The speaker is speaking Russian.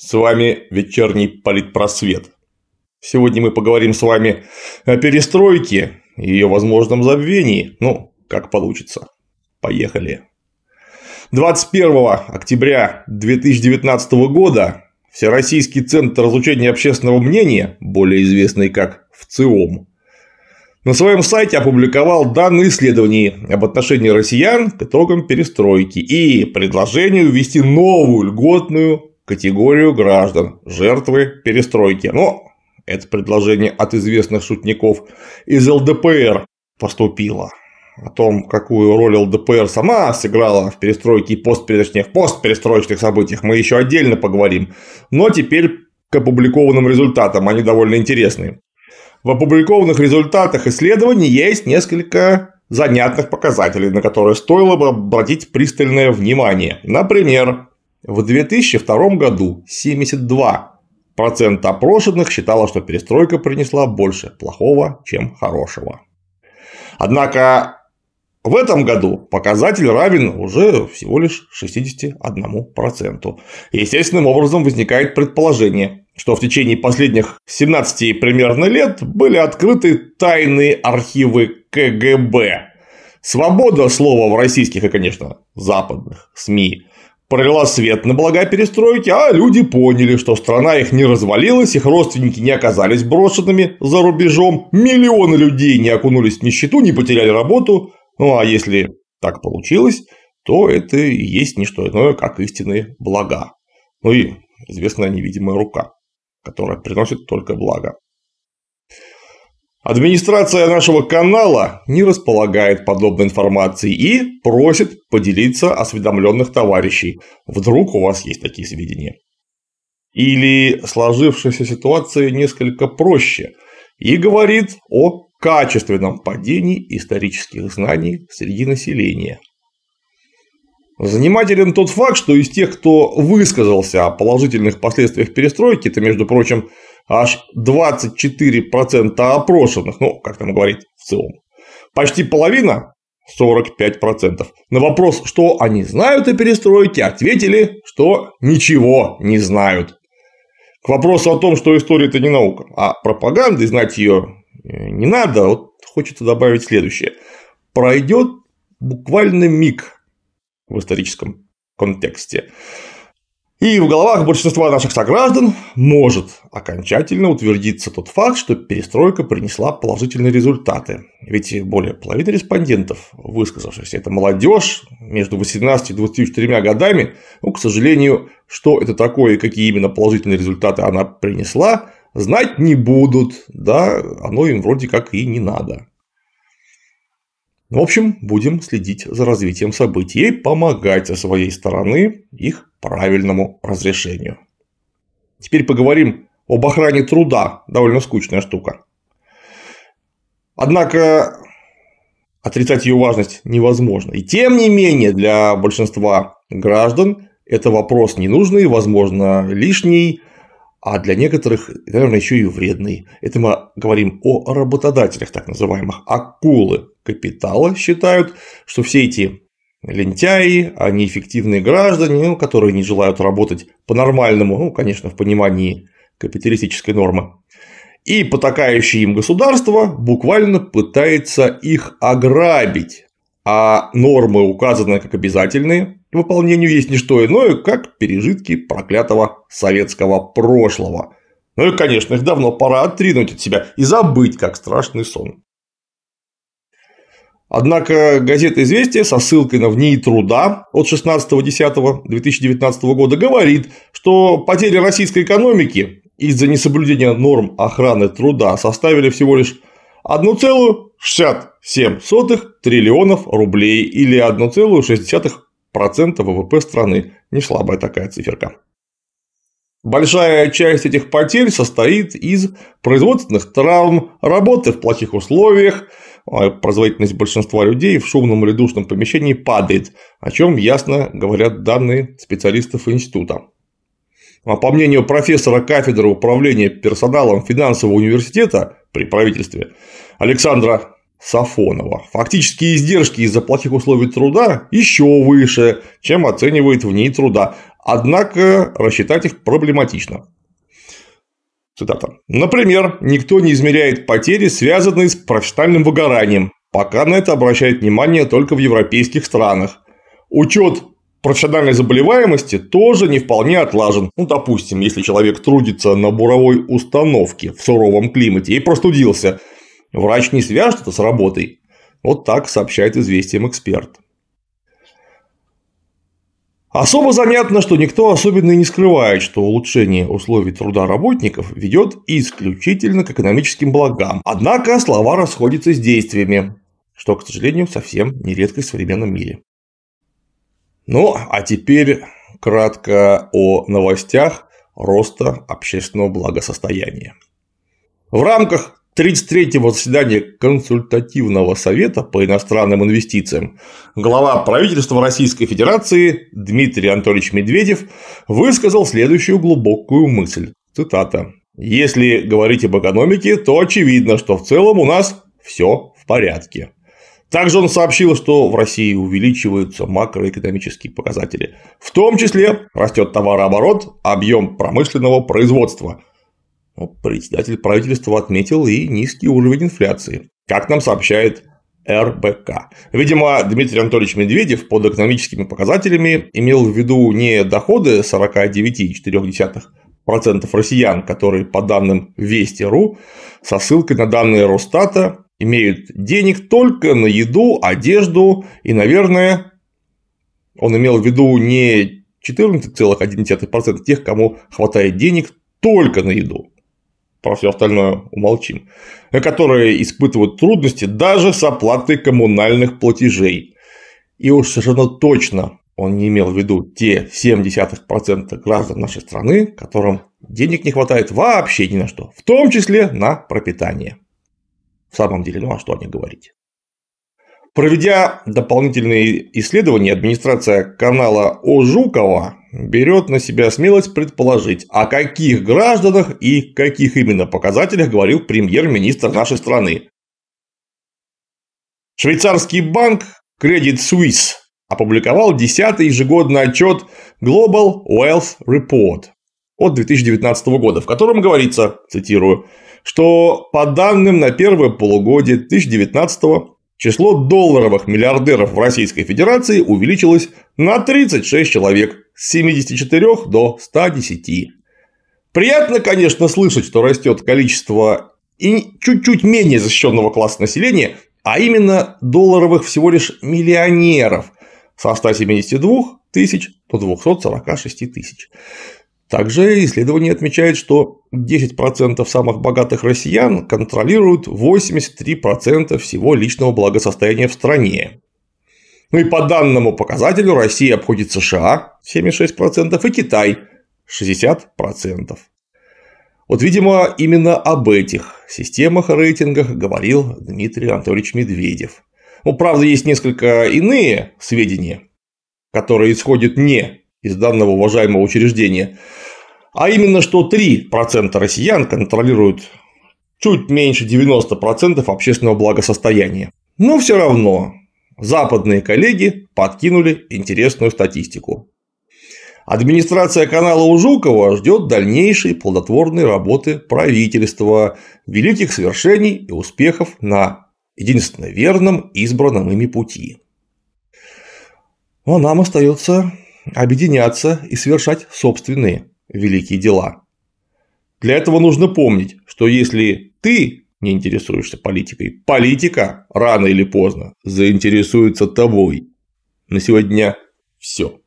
С вами вечерний политпросвет. Сегодня мы поговорим с вами о перестройке и ее возможном забвении. Ну, как получится. Поехали. 21 октября 2019 года Всероссийский центр разучения общественного мнения, более известный как ВЦИОМ, на своем сайте опубликовал данные исследований об отношении россиян к итогам перестройки и предложению ввести новую льготную категорию граждан – жертвы перестройки. Но это предложение от известных шутников из ЛДПР поступило о том, какую роль ЛДПР сама сыграла в перестройке и постперестроечных, постперестроечных событиях, мы еще отдельно поговорим. Но теперь к опубликованным результатам, они довольно интересные. В опубликованных результатах исследований есть несколько занятных показателей, на которые стоило бы обратить пристальное внимание. Например, в 2002 году 72% опрошенных считало, что перестройка принесла больше плохого, чем хорошего. Однако в этом году показатель равен уже всего лишь 61%. Естественным образом возникает предположение, что в течение последних 17 примерно лет были открыты тайные архивы КГБ. Свобода слова в российских и, конечно, западных СМИ пролила свет на блага перестройки, а люди поняли, что страна их не развалилась, их родственники не оказались брошенными за рубежом, миллионы людей не окунулись в нищету, не потеряли работу ну а если так получилось, то это и есть не что иное, как истинные блага. Ну и известная невидимая рука, которая приносит только благо. Администрация нашего канала не располагает подобной информацией и просит поделиться осведомленных товарищей. Вдруг у вас есть такие сведения. Или сложившаяся ситуация несколько проще и говорит о качественном падении исторических знаний среди населения. Занимателен тот факт, что из тех, кто высказался о положительных последствиях перестройки, это, между прочим, аж 24% опрошенных, ну, как там говорит в целом, почти половина, 45%, на вопрос, что они знают о перестройке, ответили, что ничего не знают. К вопросу о том, что история – это не наука, а пропаганда, и знать ее Э, не надо, а вот хочется добавить следующее. Пройдет буквально миг в историческом контексте. И в головах большинства наших сограждан может окончательно утвердиться тот факт, что перестройка принесла положительные результаты. Ведь более половины респондентов, высказавшихся, это молодежь между 18 и 24 годами, ну, к сожалению, что это такое и какие именно положительные результаты она принесла, знать не будут, да, оно им вроде как и не надо. В общем, будем следить за развитием событий и помогать со своей стороны их правильному разрешению. Теперь поговорим об охране труда, довольно скучная штука. Однако отрицать ее важность невозможно. И тем не менее для большинства граждан это вопрос ненужный, возможно, лишний, а для некоторых, наверное, еще и вредный. Это мы говорим о работодателях, так называемых акулы капитала, считают, что все эти лентяи, а неэффективные граждане, ну, которые не желают работать по-нормальному, ну, конечно, в понимании капиталистической нормы, и потакающее им государство буквально пытается их ограбить, а нормы указаны как обязательные, выполнению есть не что иное, как пережитки проклятого советского прошлого. Ну и, конечно, их давно пора отринуть от себя и забыть, как страшный сон. Однако газета «Известия» со ссылкой на «В ней труда» от 16.10.2019 года говорит, что потери российской экономики из-за несоблюдения норм охраны труда составили всего лишь 1,67 триллионов рублей или 1,6 процента ВВП страны. Не слабая такая циферка. Большая часть этих потерь состоит из производственных травм, работы в плохих условиях, а производительность большинства людей в шумном или душном помещении падает, о чем ясно говорят данные специалистов института. А по мнению профессора кафедры управления персоналом финансового университета при правительстве Александра Сафонова. Фактические издержки из-за плохих условий труда еще выше, чем оценивает в ней труда, однако рассчитать их проблематично. Цитата. Например, никто не измеряет потери, связанные с профессиональным выгоранием, пока на это обращает внимание только в европейских странах. Учет профессиональной заболеваемости тоже не вполне отлажен. Ну, допустим, если человек трудится на буровой установке в суровом климате и простудился – Врач не свяжет это с работой. Вот так сообщает известием эксперт. Особо занятно, что никто особенно и не скрывает, что улучшение условий труда работников ведет исключительно к экономическим благам. Однако слова расходятся с действиями, что, к сожалению, совсем не редкость в современном мире. Ну, а теперь кратко о новостях роста общественного благосостояния. В рамках 33-го заседания Консультативного совета по иностранным инвестициям глава правительства Российской Федерации Дмитрий Анатольевич Медведев высказал следующую глубокую мысль. Цитата. «Если говорить об экономике, то очевидно, что в целом у нас все в порядке. Также он сообщил, что в России увеличиваются макроэкономические показатели. В том числе растет товарооборот, объем промышленного производства. Ну, председатель правительства отметил и низкий уровень инфляции. Как нам сообщает РБК. Видимо, Дмитрий Анатольевич Медведев под экономическими показателями имел в виду не доходы 49,4% россиян, которые по данным Вести.ру со ссылкой на данные Росстата имеют денег только на еду, одежду и, наверное, он имел в виду не 14,1% тех, кому хватает денег только на еду, про все остальное умолчим, которые испытывают трудности даже с оплатой коммунальных платежей. И уж совершенно точно он не имел в виду те 0,7% граждан нашей страны, которым денег не хватает вообще ни на что, в том числе на пропитание. В самом деле, ну а что о них говорить? Проведя дополнительные исследования, администрация канала Ожукова берет на себя смелость предположить, о каких гражданах и каких именно показателях говорил премьер-министр нашей страны. Швейцарский банк Credit Suisse опубликовал 10-й ежегодный отчет Global Wealth Report от 2019 года, в котором говорится, цитирую, что по данным на первое полугодие 2019 года Число долларовых миллиардеров в Российской Федерации увеличилось на 36 человек с 74 до 110. Приятно, конечно, слышать, что растет количество и чуть-чуть менее защищенного класса населения, а именно долларовых всего лишь миллионеров со 172 тысяч до 246 тысяч. Также исследование отмечает, что 10% самых богатых россиян контролируют 83% всего личного благосостояния в стране. Ну и по данному показателю Россия обходит США 76% и Китай 60%. Вот, видимо, именно об этих системах рейтингах говорил Дмитрий Анатольевич Медведев. Ну, правда, есть несколько иные сведения, которые исходят не из данного уважаемого учреждения а именно, что 3% россиян контролируют чуть меньше 90% общественного благосостояния. Но все равно западные коллеги подкинули интересную статистику. Администрация канала Ужукова ждет дальнейшей плодотворной работы правительства, великих свершений и успехов на единственно верном избранном ими пути. Но нам остается объединяться и совершать собственные великие дела. Для этого нужно помнить, что если ты не интересуешься политикой, политика рано или поздно заинтересуется тобой. На сегодня все.